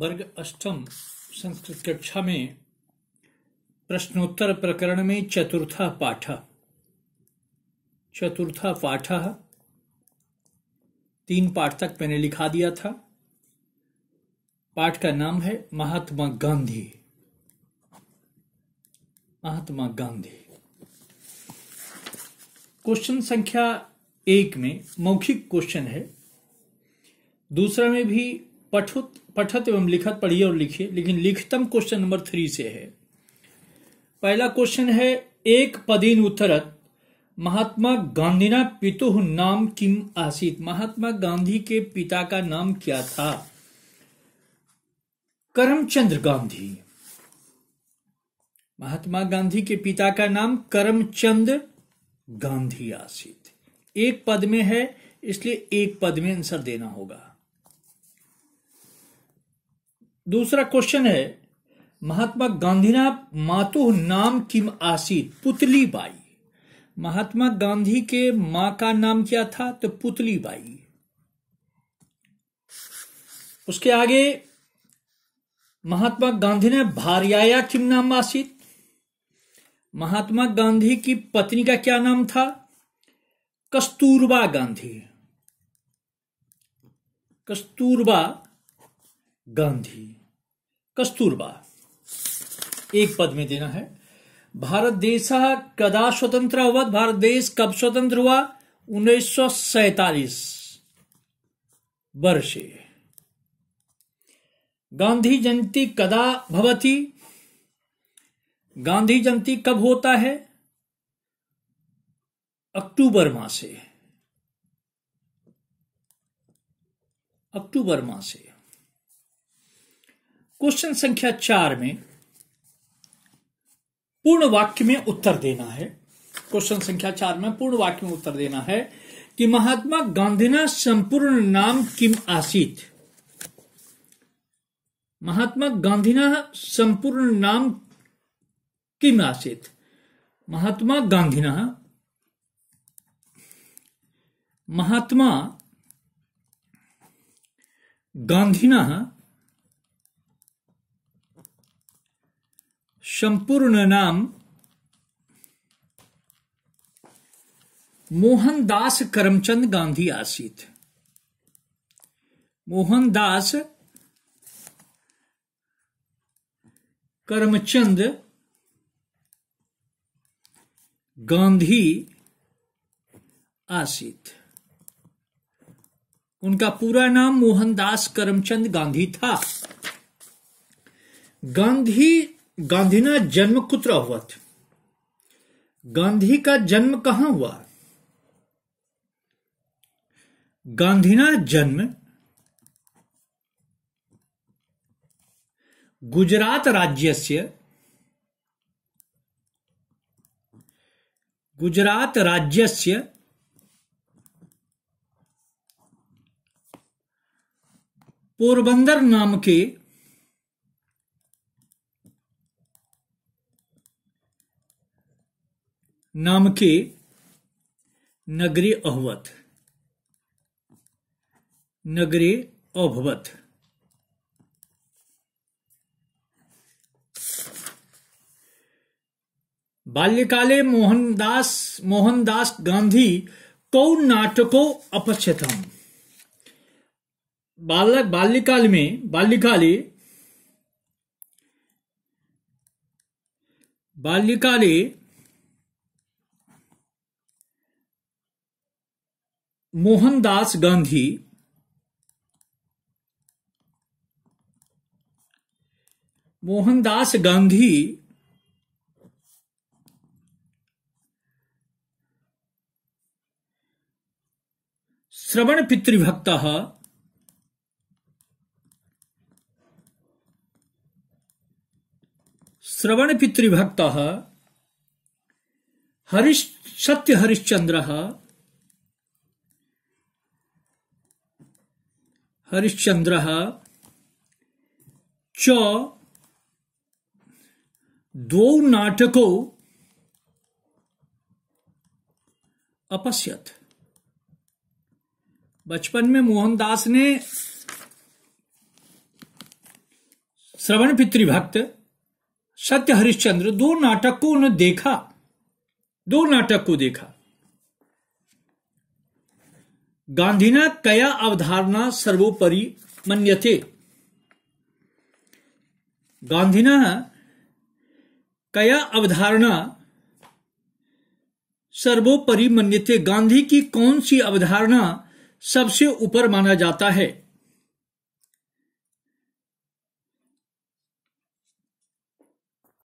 वर्ग अष्टम संस्कृत कक्षा में प्रश्नोत्तर प्रकरण में चतुर्था पाठ चतुर्था पाठ तीन पाठ तक मैंने लिखा दिया था पाठ का नाम है महात्मा गांधी महात्मा गांधी क्वेश्चन संख्या एक में मौखिक क्वेश्चन है दूसरा में भी पठुत पठत एवं लिखत पढ़िए और लिखिए लेकिन लिखतम क्वेश्चन नंबर थ्री से है पहला क्वेश्चन है एक पदीन उत्तरत महात्मा गांधी ना पितु नाम किम आसित महात्मा गांधी के पिता का नाम क्या था करमचंद्र गांधी महात्मा गांधी के पिता का नाम करमचंद गांधी आसित एक पद में है इसलिए एक पद में आंसर देना होगा दूसरा क्वेश्चन है महात्मा गांधी ना मातु नाम किम आसित पुतली बाई महात्मा गांधी के मां का नाम क्या था तो पुतली बाई उसके आगे महात्मा गांधी ने भार्याया किम नाम आसित महात्मा गांधी की पत्नी का क्या नाम था कस्तूरबा गांधी कस्तूरबा गांधी कस्तूरबा एक पद में देना है भारत देश कदा स्वतंत्र हुआ भारत देश कब स्वतंत्र हुआ उन्नीस वर्षे गांधी जयंती कदा भवती गांधी जयंती कब होता है अक्टूबर माह अक्टूबर माह क्वेश्चन संख्या चार में पूर्ण वाक्य में उत्तर देना है क्वेश्चन संख्या चार में पूर्ण वाक्य में उत्तर देना है कि महात्मा गांधी ना संपूर्ण नाम किम आसित महात्मा गांधी ना संपूर्ण नाम किम आसित महात्मा गांधी ना महात्मा गांधी ना संपूर्ण नाम मोहनदास करमचंद गांधी आसीत मोहनदास करमचंद गांधी आसीत उनका पूरा नाम मोहनदास करमचंद गांधी था गांधी गांधीना जन्म हुआ था गांधी का जन्म कहां हुआ गांधीना जन्म गुजरात राज्य से गुजरात राज्य से पोरबंदर नाम के नाम की नगरी अहवत नगरी अभवत बाल्यकाले मोहनदास मोहनदास गांधी कौ नाटको अपक्षतम बालक बाल्यकाल में बाल्यकाले बाल्यकाले मोहनदास गांधी मोहनदास गांधी श्रवण पितृभक्त श्रवण पितृभक्त हरिश सत्य हरिश्चंद्र हरिश्चंद्र च द्वौ अपश्यत बचपन में मोहनदास ने श्रवण पितृभक्त सत्य हरिश्चंद्र दो नाटक को उन्हें देखा दो नाटक को देखा गांधीना कया अवधारणा सर्वोपरि मन्यते गांधीना कया अवधारणा सर्वोपरि मन्यते गांधी की कौन सी अवधारणा सबसे ऊपर माना जाता है